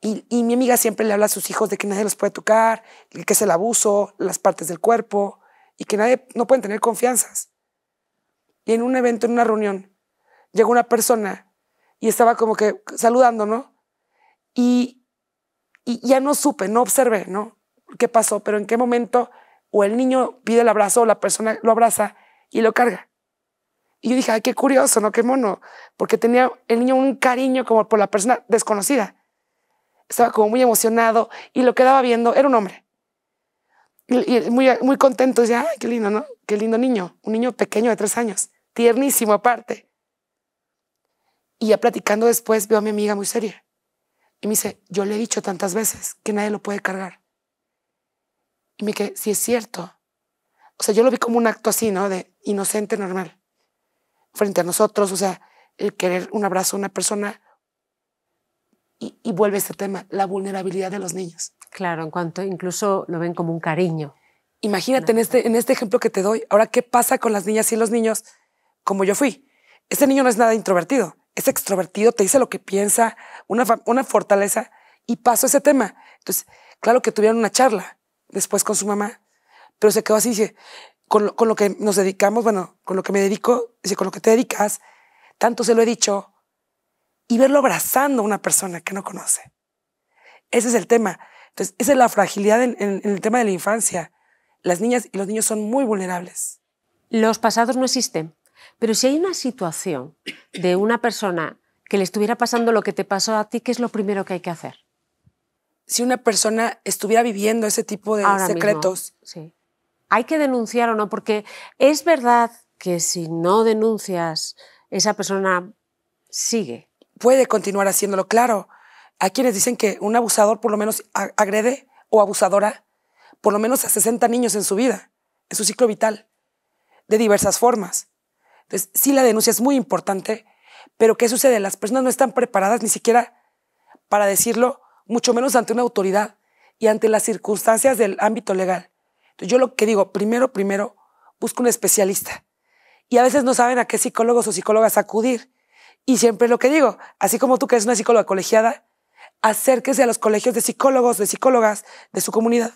y, mi amiga siempre le habla a sus hijos de que nadie los puede tocar, que es el abuso, las partes del cuerpo, y que nadie, no pueden tener confianzas. Y en un evento, en una reunión, llegó una persona y estaba como que saludando, ¿no? Y, y ya no supe, no observé, ¿no? ¿Qué pasó? Pero en qué momento o el niño pide el abrazo o la persona lo abraza y lo carga. Y yo dije, ay, qué curioso, ¿no? Qué mono. Porque tenía el niño un cariño como por la persona desconocida estaba como muy emocionado y lo quedaba viendo, era un hombre. Y, muy, muy contento, ya, qué lindo, ¿no? Qué lindo niño, un niño pequeño de tres años, tiernísimo aparte. Y ya platicando después veo a mi amiga muy seria. Y me dice, yo le he dicho tantas veces que nadie lo puede cargar. Y me dice sí es cierto. O sea, yo lo vi como un acto así, ¿no? De inocente, normal. Frente a nosotros, o sea, el querer un abrazo a una persona y, vuelve este tema, la vulnerabilidad de los niños. Claro, en cuanto incluso lo ven como un cariño. Imagínate en este, en este ejemplo que te doy, ahora qué pasa con las niñas y los niños como yo fui. Este niño no es nada introvertido, es extrovertido, te dice lo que piensa, una, fortaleza, y pasó ese tema. Entonces, claro que tuvieron una charla después con su mamá, pero se quedó así, dice, con con lo que nos dedicamos, bueno, con lo que me dedico, dice, con lo que te dedicas, tanto se lo he dicho, y verlo abrazando a una persona que no conoce. Ese es el tema. Entonces, esa es la fragilidad en, el tema de la infancia. Las niñas y los niños son muy vulnerables. Los pasados no existen, pero si hay una situación de una persona que le estuviera pasando lo que te pasó a ti, ¿qué es lo primero que hay que hacer? Si una persona estuviera viviendo ese tipo de secretos. sí. Hay que denunciar o no, porque es verdad que si no denuncias, esa persona sigue puede continuar haciéndolo, claro. Hay quienes dicen que un abusador por lo menos agrede o abusadora por lo menos a 60 niños en su vida, en su ciclo vital, de diversas formas. Entonces, sí, la denuncia es muy importante, pero ¿qué sucede? Las personas no están preparadas ni siquiera para decirlo, mucho menos ante una autoridad y ante las circunstancias del ámbito legal. Entonces, yo lo que digo, primero, primero, busco un especialista. Y a veces no saben a qué psicólogos o psicólogas acudir. Y siempre lo que digo, así como tú que eres una psicóloga colegiada, acérquese a los colegios de psicólogos, de psicólogas de su comunidad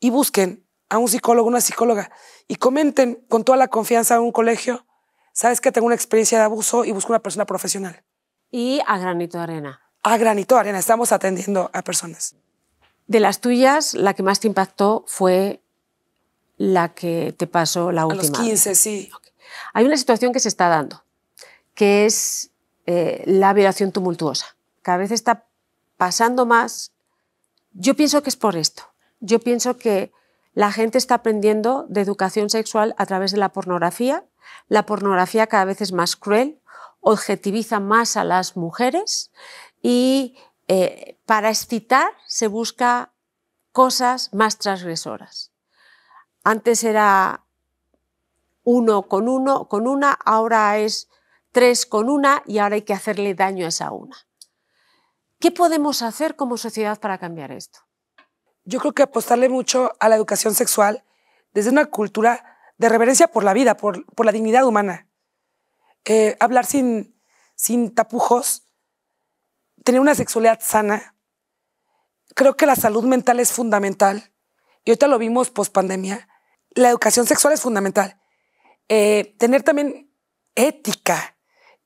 y busquen a un psicólogo, una psicóloga y comenten con toda la confianza a un colegio, sabes que tengo una experiencia de abuso y busco una persona profesional. Y a granito de arena. A granito de arena, estamos atendiendo a personas. De las tuyas, la que más te impactó fue la que te pasó la última. A los 15, sí. Hay una situación que se está dando que es eh, la violación tumultuosa. Cada vez está pasando más. Yo pienso que es por esto. Yo pienso que la gente está aprendiendo de educación sexual a través de la pornografía. La pornografía cada vez es más cruel, objetiviza más a las mujeres y eh, para excitar se busca cosas más transgresoras. Antes era uno con uno, con una, ahora es tres con una y ahora hay que hacerle daño a esa una. ¿Qué podemos hacer como sociedad para cambiar esto? Yo creo que apostarle mucho a la educación sexual desde una cultura de reverencia por la vida, por, la dignidad humana. Eh, hablar sin, tapujos, tener una sexualidad sana. Creo que la salud mental es fundamental. Y ahorita lo vimos post pandemia. La educación sexual es fundamental. Eh, tener también ética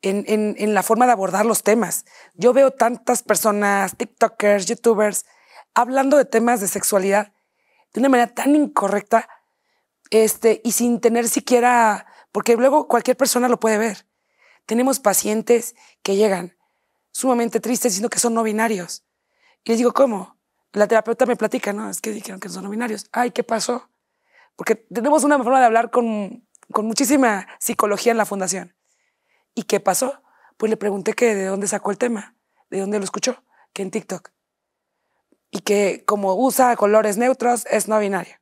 en, en, la forma de abordar los temas. Yo veo tantas personas, TikTokers, YouTubers, hablando de temas de sexualidad de una manera tan incorrecta este, y sin tener siquiera, porque luego cualquier persona lo puede ver. Tenemos pacientes que llegan sumamente tristes diciendo que son no binarios. Y les digo, ¿cómo? La terapeuta me platica, ¿no? Es que dijeron que son no binarios. Ay, ¿qué pasó? Porque tenemos una forma de hablar con, con muchísima psicología en la fundación. ¿Y qué pasó? Pues le pregunté que de dónde sacó el tema, de dónde lo escuchó, que en TikTok. Y que como usa colores neutros, es no binario.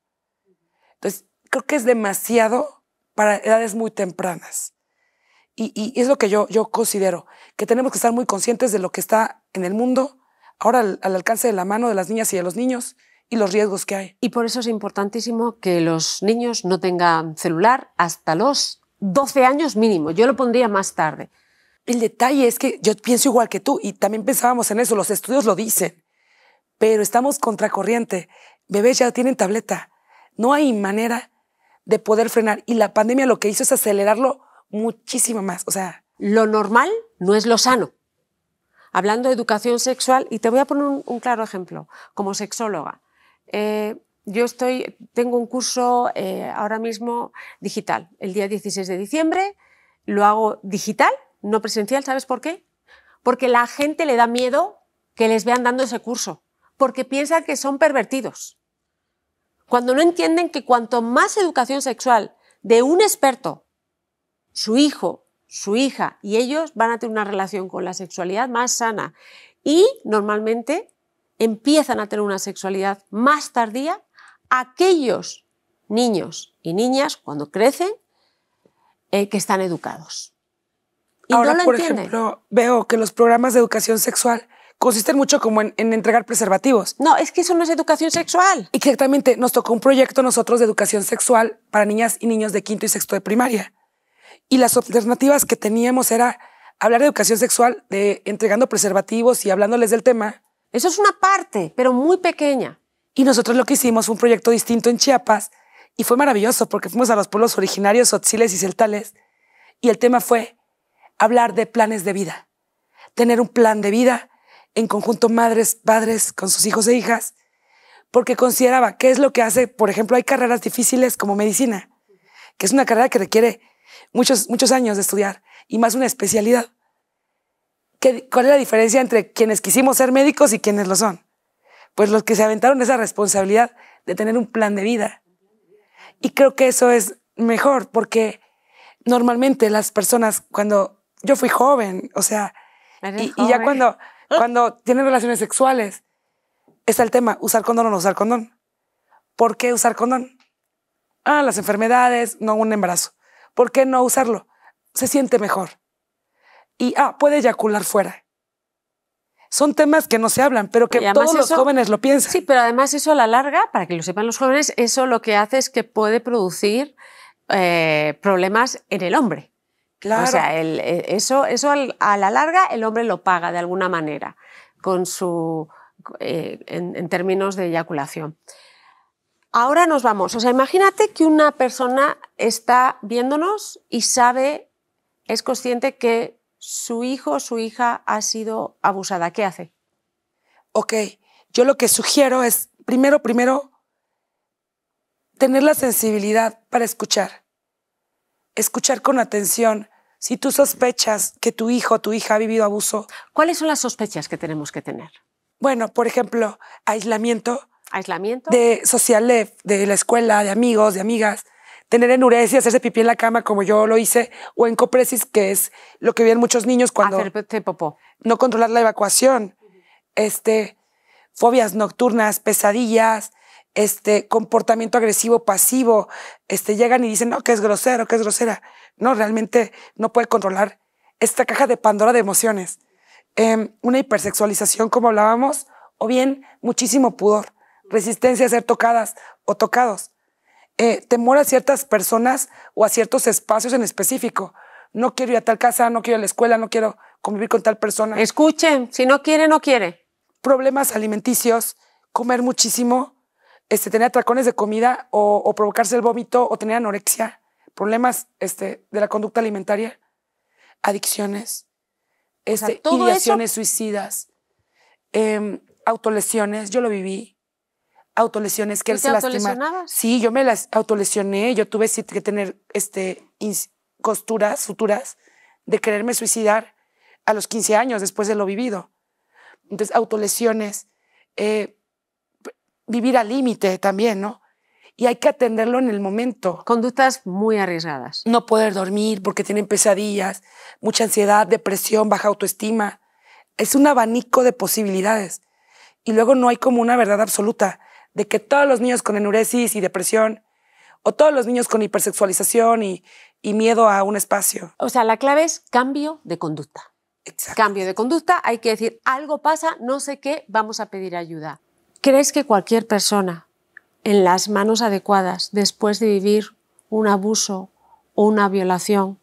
Entonces, creo que es demasiado para edades muy tempranas. Y, es lo que yo, yo considero, que tenemos que estar muy conscientes de lo que está en el mundo, ahora al alcance de la mano de las niñas y de los niños, y los riesgos que hay. Y por eso es importantísimo que los niños no tengan celular hasta los 12 años mínimo, yo lo pondría más tarde. El detalle es que yo pienso igual que tú y también pensábamos en eso, los estudios lo dicen, pero estamos contracorriente, bebés ya tienen tableta, no hay manera de poder frenar y la pandemia lo que hizo es acelerarlo muchísimo más, o sea... Lo normal no es lo sano. Hablando de educación sexual, y te voy a poner un, claro ejemplo, como sexóloga. Eh, yo tengo un curso eh, ahora mismo digital, el día 16 de diciembre, lo hago digital, no presencial, ¿sabes por qué? Porque la gente le da miedo que les vean dando ese curso, porque piensan que son pervertidos. Cuando no entienden que cuanto más educación sexual de un experto, su hijo, su hija y ellos van a tener una relación con la sexualidad más sana y normalmente empiezan a tener una sexualidad más tardía aquellos niños y niñas cuando crecen eh, que están educados. Y Ahora, no lo por ejemplo, veo que los programas de educación sexual consisten mucho como en, entregar preservativos. No, es que eso no es educación sexual. Exactamente, nos tocó un proyecto nosotros de educación sexual para niñas y niños de quinto y sexto de primaria. Y las alternativas que teníamos era hablar de educación sexual, de entregando preservativos y hablándoles del tema. Eso es una parte, pero muy pequeña. Y nosotros lo que hicimos fue un proyecto distinto en Chiapas y fue maravilloso porque fuimos a los pueblos originarios, otziles y celtales, y el tema fue hablar de planes de vida, tener un plan de vida en conjunto madres, padres con sus hijos e hijas, porque consideraba qué es lo que hace, por ejemplo, hay carreras difíciles como medicina, que es una carrera que requiere muchos, muchos años de estudiar y más una especialidad. ¿Cuál es la diferencia entre quienes quisimos ser médicos y quienes lo son? pues los que se aventaron esa responsabilidad de tener un plan de vida. Y creo que eso es mejor porque normalmente las personas cuando yo fui joven, o sea, y, ya cuando, <laughs> cuando tienen relaciones sexuales, está el tema, usar condón o no usar condón. ¿Por qué usar condón? Ah, las enfermedades, no un embarazo. ¿Por qué no usarlo? Se siente mejor. Y, ah, puede eyacular fuera son temas que no se hablan, pero que todos los jóvenes lo piensan. Sí, pero además eso a la larga, para que lo sepan los jóvenes, eso lo que hace es que puede producir eh, problemas en el hombre. Claro. O sea, e, eso, eso a la larga el hombre lo paga de alguna manera con su, eh, en, términos de eyaculación. Ahora nos vamos. O sea, imagínate que una persona está viéndonos y sabe, es consciente que su hijo o su hija ha sido abusada. ¿Qué hace? Ok, yo lo que sugiero es, primero, primero, tener la sensibilidad para escuchar. Escuchar con atención. Si tú sospechas que tu hijo o tu hija ha vivido abuso. ¿Cuáles son las sospechas que tenemos que tener? Bueno, por ejemplo, aislamiento. Aislamiento. De social de la escuela, de amigos, de amigas tener enuresis, hacerse pipí en la cama como yo lo hice, o encopresis, que es lo que viven muchos niños cuando... No controlar la evacuación. Este, fobias nocturnas, pesadillas, este, comportamiento agresivo, pasivo. Este, llegan y dicen, no, que es grosero, que es grosera. No, realmente no puede controlar esta caja de Pandora de emociones. Em, una hipersexualización, como hablábamos, o bien muchísimo pudor, resistencia a ser tocadas o tocados eh, temor a ciertas personas o a ciertos espacios en específico. No quiero ir a tal casa, no quiero ir a la escuela, no quiero convivir con tal persona. Escuchen, si no quiere, no quiere. Problemas alimenticios, comer muchísimo, este, tener atracones de comida o, provocarse el vómito o tener anorexia, problemas este, de la conducta alimentaria, adicciones, este, ideaciones suicidas, em, autolesiones, yo lo viví, autolesiones que él se lastimaba. Sí, yo me las autolesioné, yo tuve que tener este, costuras futuras de quererme suicidar a los 15 años después de lo vivido. Entonces, autolesiones, eh, vivir al límite también, ¿no? Y hay que atenderlo en el momento. Conductas muy arriesgadas. No poder dormir porque tienen pesadillas, mucha ansiedad, depresión, baja autoestima. Es un abanico de posibilidades. Y luego no hay como una verdad absoluta de que todos los niños con enuresis y depresión o todos los niños con hipersexualización y, miedo a un espacio. O sea, la clave es cambio de conducta. Cambio de conducta, hay que decir, algo pasa, no sé qué, vamos a pedir ayuda. ¿Crees que cualquier persona en las manos adecuadas, después de vivir un abuso o una violación,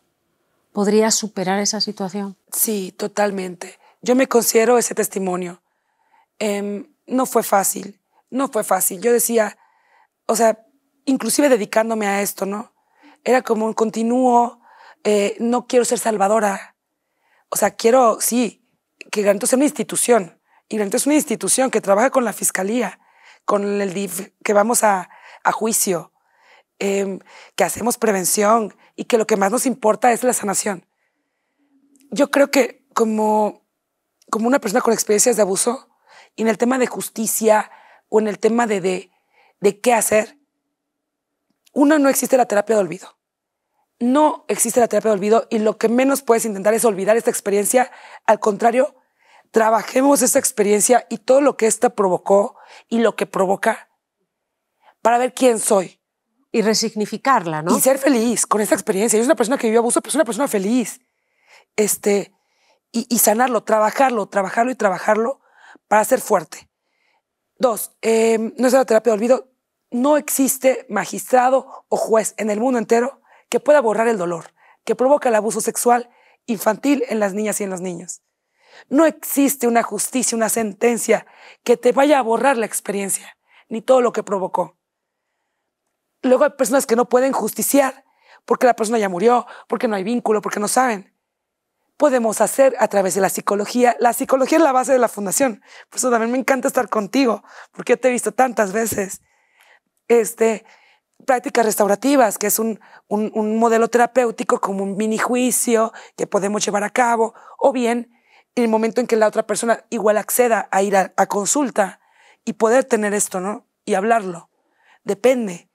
podría superar esa situación? Sí, totalmente. Yo me considero ese testimonio. Em, no fue fácil no fue fácil. Yo decía, o sea, inclusive dedicándome a esto, ¿no? Era como un continuo, eh, no quiero ser salvadora. O sea, quiero, sí, que Granito sea una institución. Y Granito es una institución que trabaja con la fiscalía, con el DIF, que vamos a, juicio, em, que hacemos prevención y que lo que más nos importa es la sanación. Yo creo que como, como una persona con experiencias de abuso y en el tema de justicia, o en el tema de, de, qué hacer, uno, no existe la terapia de olvido. No existe la terapia de olvido y lo que menos puedes intentar es olvidar esta experiencia. Al contrario, trabajemos esta experiencia y todo lo que esta provocó y lo que provoca para ver quién soy. Y resignificarla, ¿no? Y ser feliz con esta experiencia. Yo soy una persona que vivió abuso, pero soy una persona feliz. Este, y sanarlo, trabajarlo, trabajarlo y trabajarlo para ser fuerte. Dos, eh, la terapia de olvido. No existe magistrado o juez en el mundo entero que pueda borrar el dolor que provoca el abuso sexual infantil en las niñas y en los niños. No existe una justicia, una sentencia que te vaya a borrar la experiencia, ni todo lo que provocó. Luego hay personas que no pueden justiciar porque la persona ya murió, porque no hay vínculo, porque no saben podemos hacer a través de la psicología. La psicología es la base de la fundación. Por eso también me encanta estar contigo, porque yo te he visto tantas veces. Este, prácticas restaurativas, que es un, un, modelo terapéutico como un mini juicio que podemos llevar a cabo, o bien en el momento en que la otra persona igual acceda a ir a, a consulta y poder tener esto, ¿no? Y hablarlo. Depende.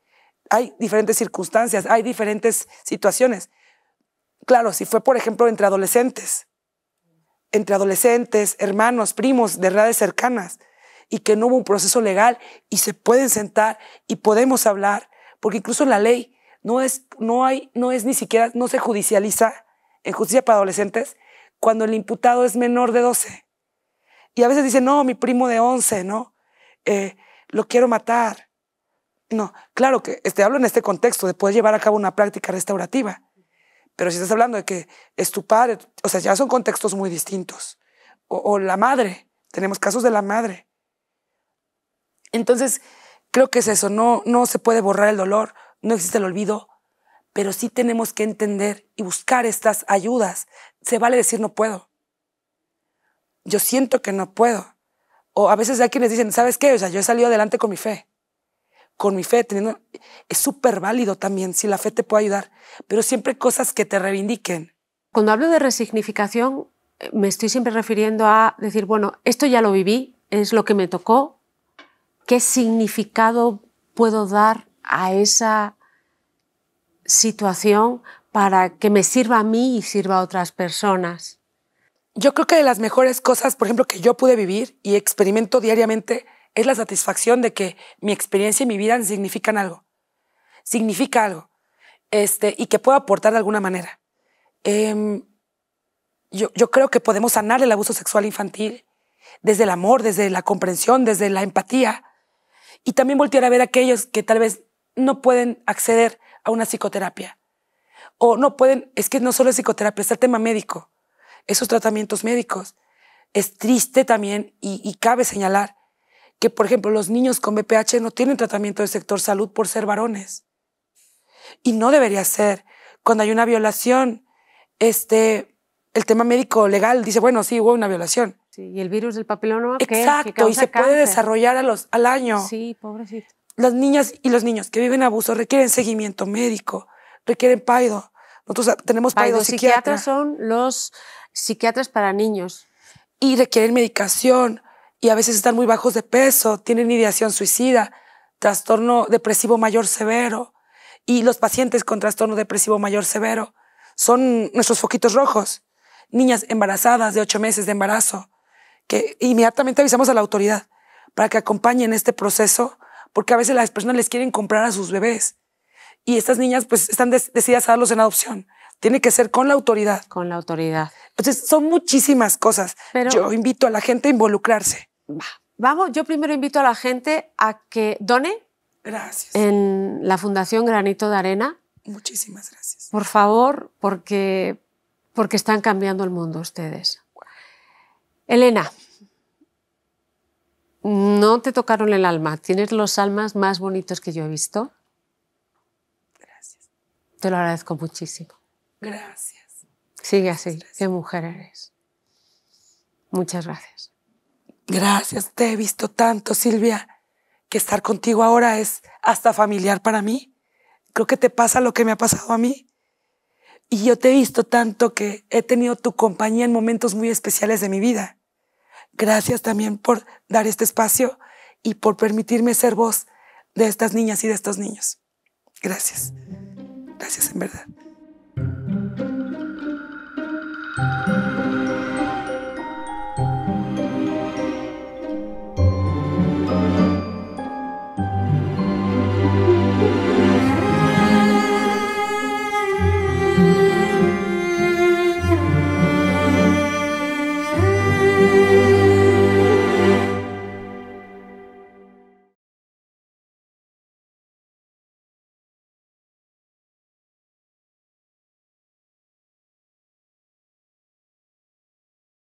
Hay diferentes circunstancias, hay diferentes situaciones. Claro, si fue, por ejemplo, entre adolescentes, entre adolescentes, hermanos, primos de redes cercanas, y que no hubo un proceso legal y se pueden sentar y podemos hablar, porque incluso la ley no es, no hay, no es ni siquiera, no se judicializa en justicia para adolescentes cuando el imputado es menor de 12. Y a veces dicen, no, mi primo de 11, ¿no? Eh, lo quiero matar. No, claro que este, hablo en este contexto de poder llevar a cabo una práctica restaurativa. Pero si estás hablando de que es tu padre, o sea, ya son contextos muy distintos. O, la madre, tenemos casos de la madre. Entonces, creo que es eso, no, no se puede borrar el dolor, no existe el olvido, pero sí tenemos que entender y buscar estas ayudas. Se vale decir no puedo. Yo siento que no puedo. O a veces hay quienes dicen, ¿sabes qué? O sea, yo he salido adelante con mi fe con mi fe, es súper válido también si la fe te puede ayudar, pero siempre cosas que te reivindiquen. Cuando hablo de resignificación, me estoy siempre refiriendo a decir, bueno, esto ya lo viví, es lo que me tocó, ¿qué significado puedo dar a esa situación para que me sirva a mí y sirva a otras personas? Yo creo que de las mejores cosas, por ejemplo, que yo pude vivir y experimento diariamente, es la satisfacción de que mi experiencia y mi vida significan algo. Significa algo. Este, y que puedo aportar de alguna manera. Em, yo, creo que podemos sanar el abuso sexual infantil desde el amor, desde la comprensión, desde la empatía. Y también voltear a ver a aquellos que tal vez no pueden acceder a una psicoterapia. O no pueden, es que no solo es psicoterapia, es el tema médico, esos tratamientos médicos. Es triste también y cabe señalar que, por ejemplo, los niños con BPH no tienen tratamiento del sector salud por ser varones. Y no debería ser. Cuando hay una violación, este, el tema médico legal dice, bueno, sí, hubo una violación. Sí, y el virus del papiloma. Exacto, y se puede desarrollar a los, al año. Sí, pobrecito. Las niñas y los niños que viven abuso requieren seguimiento médico, requieren paido. Nosotros tenemos paido, psiquiatras. son los psiquiatras para niños. Y requieren medicación, y a veces están muy bajos de peso, tienen ideación suicida, trastorno depresivo mayor severo y los pacientes con trastorno depresivo mayor severo son nuestros foquitos rojos, niñas embarazadas de ocho meses de embarazo, que inmediatamente avisamos a la autoridad para que acompañen este proceso, porque a veces las personas les quieren comprar a sus bebés y estas niñas pues están decididas a darlos en adopción. Tiene que ser con la autoridad. Con la autoridad. Entonces, son muchísimas cosas. Yo invito a la gente a involucrarse. Vamos, yo primero invito a la gente a que done. Gracias. En la Fundación Granito de Arena. Muchísimas gracias. Por favor, porque, porque están cambiando el mundo ustedes. Elena, no te tocaron el alma. Tienes los almas más bonitos que yo he visto. Gracias. Te lo agradezco muchísimo. Gracias. Sigue así. Qué mujer eres. Muchas gracias. Gracias, te he visto tanto, Silvia, que estar contigo ahora es hasta familiar para mí. Creo que te pasa lo que me ha pasado a mí. Y yo te he visto tanto que he tenido tu compañía en momentos muy especiales de mi vida. Gracias también por dar este espacio y por permitirme ser voz de estas niñas y de estos niños. Gracias. Gracias en verdad.